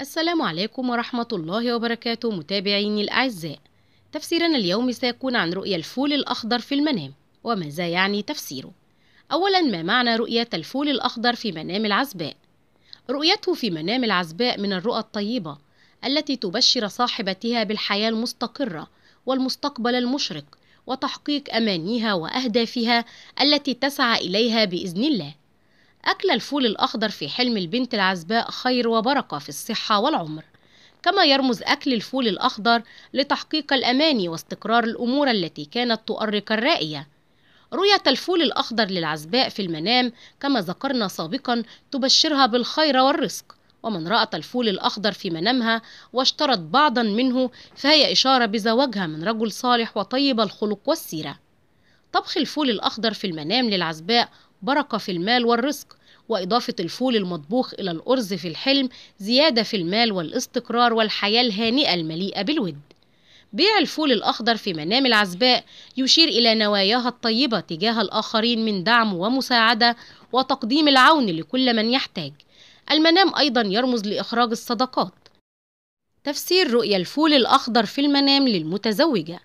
السلام عليكم ورحمة الله وبركاته متابعيني الأعزاء تفسيرنا اليوم سيكون عن رؤية الفول الأخضر في المنام وماذا يعني تفسيره أولا ما معنى رؤية الفول الأخضر في منام العزباء رؤيته في منام العزباء من الرؤى الطيبة التي تبشر صاحبتها بالحياة المستقرة والمستقبل المشرق وتحقيق أمانيها وأهدافها التي تسعى إليها بإذن الله أكل الفول الأخضر في حلم البنت العزباء خير وبركة في الصحة والعمر كما يرمز أكل الفول الأخضر لتحقيق الأماني واستقرار الأمور التي كانت تؤرق الرائية رؤية الفول الأخضر للعزباء في المنام كما ذكرنا سابقا تبشرها بالخير والرزق ومن رأت الفول الأخضر في منامها واشترت بعضا منه فهي إشارة بزواجها من رجل صالح وطيب الخلق والسيرة طبخ الفول الأخضر في المنام للعزباء بركة في المال والرزق وإضافة الفول المطبوخ إلى الأرز في الحلم زيادة في المال والاستقرار والحياة الهانئة المليئة بالود بيع الفول الأخضر في منام العزباء يشير إلى نواياها الطيبة تجاه الآخرين من دعم ومساعدة وتقديم العون لكل من يحتاج المنام أيضا يرمز لإخراج الصدقات تفسير رؤية الفول الأخضر في المنام للمتزوجة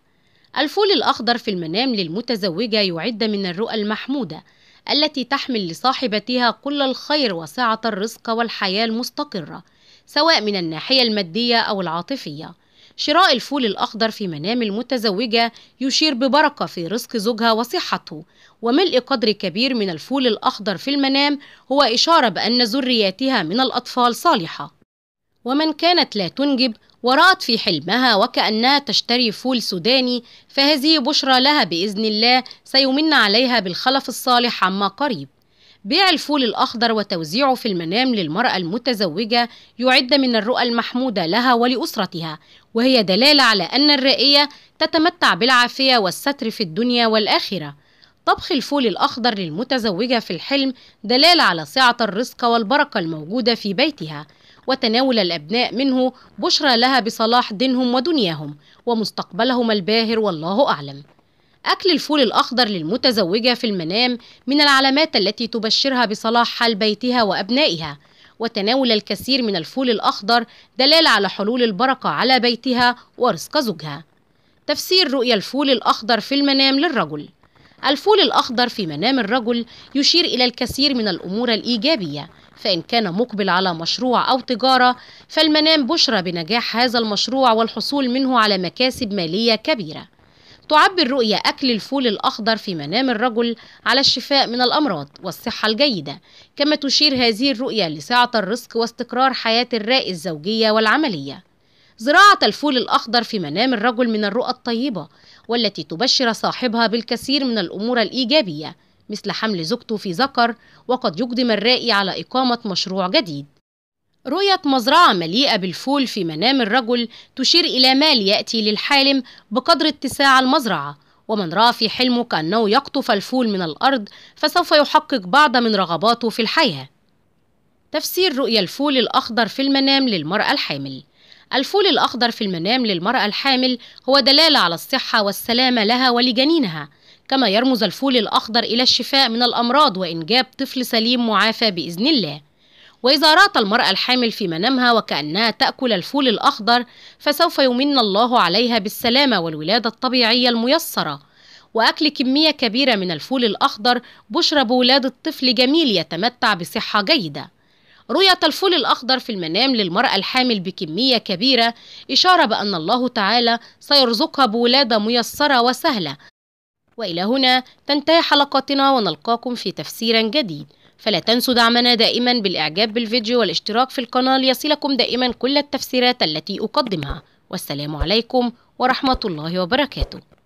الفول الأخضر في المنام للمتزوجة يعد من الرؤى المحمودة التي تحمل لصاحبتها كل الخير وسعة الرزق والحياة المستقرة سواء من الناحية المادية أو العاطفية شراء الفول الأخضر في منام المتزوجة يشير ببركة في رزق زوجها وصحته وملء قدر كبير من الفول الأخضر في المنام هو إشارة بأن ذرياتها من الأطفال صالحة ومن كانت لا تنجب ورأت في حلمها وكأنها تشتري فول سوداني فهذه بشرى لها بإذن الله سيمن عليها بالخلف الصالح عما قريب بيع الفول الأخضر وتوزيعه في المنام للمرأة المتزوجة يعد من الرؤى المحمودة لها ولأسرتها وهي دلالة على أن الرائية تتمتع بالعافية والستر في الدنيا والآخرة طبخ الفول الأخضر للمتزوجة في الحلم دلالة على سعة الرزق والبركة الموجودة في بيتها وتناول الأبناء منه بشرى لها بصلاح دينهم ودنياهم ومستقبلهم الباهر والله أعلم أكل الفول الأخضر للمتزوجة في المنام من العلامات التي تبشرها بصلاح حال بيتها وأبنائها وتناول الكثير من الفول الأخضر دلالة على حلول البركة على بيتها ورزق زوجها تفسير رؤية الفول الأخضر في المنام للرجل الفول الأخضر في منام الرجل يشير إلى الكثير من الأمور الإيجابية فإن كان مقبل على مشروع أو تجارة فالمنام بشرى بنجاح هذا المشروع والحصول منه على مكاسب مالية كبيرة تعبر رؤية أكل الفول الأخضر في منام الرجل على الشفاء من الأمراض والصحة الجيدة كما تشير هذه الرؤية لسعة الرزق واستقرار حياة الرأي الزوجية والعملية زراعة الفول الأخضر في منام الرجل من الرؤى الطيبة والتي تبشر صاحبها بالكثير من الأمور الإيجابية مثل حمل زوجته في ذكر وقد يقدم الرائي على إقامة مشروع جديد رؤية مزرعة مليئة بالفول في منام الرجل تشير إلى مال يأتي للحالم بقدر اتساع المزرعة ومن رأى في حلمه كأنه يقطف الفول من الأرض فسوف يحقق بعض من رغباته في الحياة تفسير رؤية الفول الأخضر في المنام للمرأة الحامل الفول الأخضر في المنام للمرأة الحامل هو دلالة على الصحة والسلامة لها ولجنينها كما يرمز الفول الأخضر إلى الشفاء من الأمراض وإنجاب طفل سليم معافى بإذن الله وإذا رأت المرأة الحامل في منامها وكأنها تأكل الفول الأخضر فسوف يمن الله عليها بالسلامة والولادة الطبيعية الميسرة وأكل كمية كبيرة من الفول الأخضر بشرى بولادة طفل جميل يتمتع بصحة جيدة رؤية الفول الأخضر في المنام للمرأة الحامل بكمية كبيرة إشارة بأن الله تعالى سيرزقها بولادة ميسرة وسهلة والى هنا تنتهي حلقتنا ونلقاكم في تفسير جديد فلا تنسوا دعمنا دائما بالاعجاب بالفيديو والاشتراك في القناه ليصلكم دائما كل التفسيرات التي اقدمها والسلام عليكم ورحمه الله وبركاته